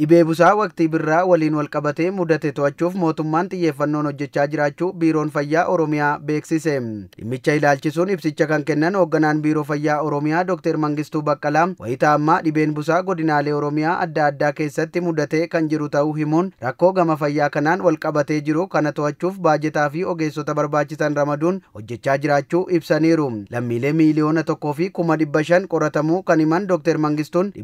Dhibee busaa waqtii birraa waliin walqabatee mudate to'achuuf mootummaan xiyyeeffannoon hojjechaa jiraachuu Biiroon Fayyaa Oromiyaa beeksise. Dhimmicha ilaalchisuun ibsicha kan kennan hoogganaan Biiroo Fayyaa Oromiyaa Dr. Mangistuu Baqqalaa wayita ammaa dhibeen busaa godinaalee Oromiyaa adda addaa keessatti mudatee kan jiru ta'uu himuun rakkoo gama fayyaa kanaan walqabatee jiru kana to'achuuf baajetaa fi ogeessota barbaachisan ramaduun hojjechaa jiraachuu ibsaniiru. Lammiilee miiliyoona tokkoo fi kuma dhibba shan qoratamuu kan iman Dr. Mangistuun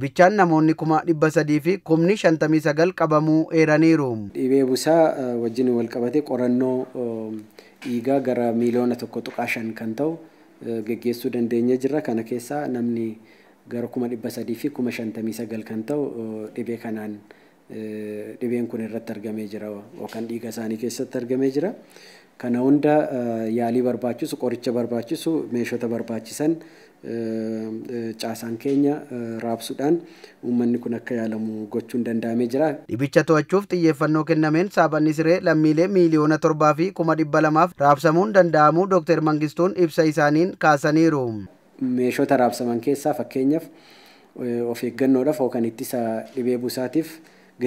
shantamii sagal qabamuu Dhibee busaa eh, wajjin wal qabate qorannoo dhiigaa eh, gara miiliyoona tokko tuqaa shan kan ta'u eh, geggeessuu dandeenye jira. Kana keessaa namni gara kuma dhibba sadii fi kuma shantamii sagal kan ta'u dhibee kanaan dhibeen kun irratti argamee jira yookaan dhiiga isaanii keessatti argamee jira. Kana hunda yaalii barbaachisu, qoricha barbaachisu, meeshota barbaachisan caasaan keenya raabsuudhaan uummanni kun akka yaalamu gochuun danda'amee jira. Dhibicha to'achuuf xiyyeeffannoo kennameen saaphanii siree lammiilee miiliyoona torbaa fi kuma dhibba lamaaf raabsamuun danda'amuu Dooktar Mangistuun ibsa isaaniin kaasaniiru. Meeshota raabsaman keessaa fakkeenyaaf of eeggannoodhaaf yookaan ittisa dhibee busaatiif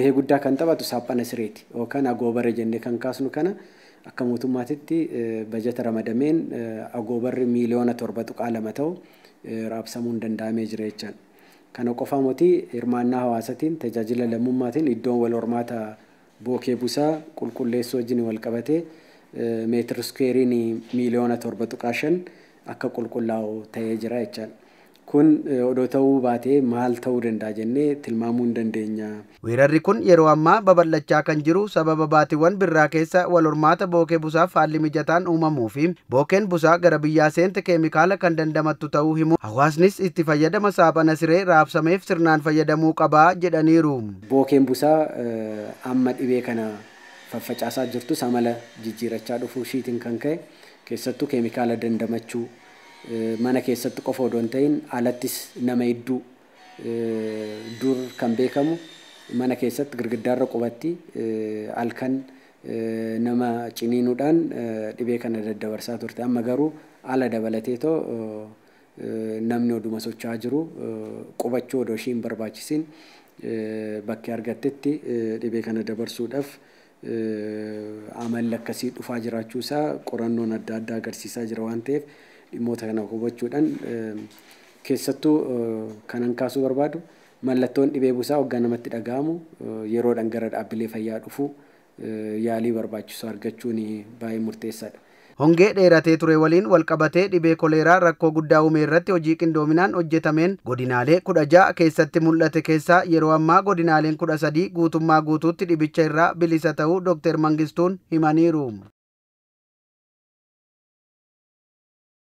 gahee guddaa kan taphatu saaphana sireeti yookaan agoobara jennee kan kaasnu kana. akka mootummaatitti bajeta ramadameen agoobarri miiliyoona torba tuqaa lama ta'u raabsamuun danda'amee jira jechaan. Kana qofa mootii hirmaannaa hawaasaatiin tajaajila lammummaatiin iddoon wal hormaata bookee busaa qulqulleessuu wajjin wal qabatee meetir iskeeriin miiliyoona torba tuqaa shan akka qulqullaa'u ta'ee jira jechaadha. Kun eh, odoo ta'uu baatee maal ta'uu danda'a jennee tilmaamuu hin dandeenya. Weerarri kun yeroo ammaa babal'achaa kan jiru sababa baatiiwwan birraa keessa wal hormaata bookee busaaf haalli mijataan uumamuu fi bookeen busaa gara biyyaa seenta keemikaala kan dandamattu ta'uu himu hawaasnis itti fayyadama saaphana siree raabsameef sirnaan fayyadamuu qabaa jedhaniiru. Bookeen busaa eh, amma dhibee kana faffacaasaa jirtus mala jijjiirachaa dhufuu ishiitiin kan ka'e keessattuu keemikaala dandamachuu. mana keessatti qofa odoo hin ta'in alattis nama hedduu dur kan beekamu mana keessatti girgiddaarra qubatti halkan nama ciniinuudhaan dhibee kana daddabarsaa turte. Amma garuu ala dabalateetoo namni oduma socho'aa jiru qubachuu odoo ishiin hin barbaachisiin bakki argattetti dhibee kana dabarsuudhaaf amalli akkasii dhufaa jiraachuusaa qorannoon adda addaa agarsiisaa jira waan ta'eef. dhimmoota kana hubachuudhaan keessattuu e, kanan kaasuu barbaadu mallattoon dhibee busaa waggaa namatti dhaga'amu e, yeroodhaan gara dhaabbilee fayyaa dhufuu e, yaalii barbaachisu argachuun baay'ee murteessaadha. Hongee dheeratee ture waliin walqabatee dhibee koleeraa rakkoo guddaa uume irratti hojii qindoominaan hojjetameen godinaalee kudha ja'a keessatti mul'ate keessaa yeroo ammaa godinaaleen kudha sadii guutummaa guutuutti dhibicha irraa bilisa ta'uu Dr. Mangistuun himaniiru.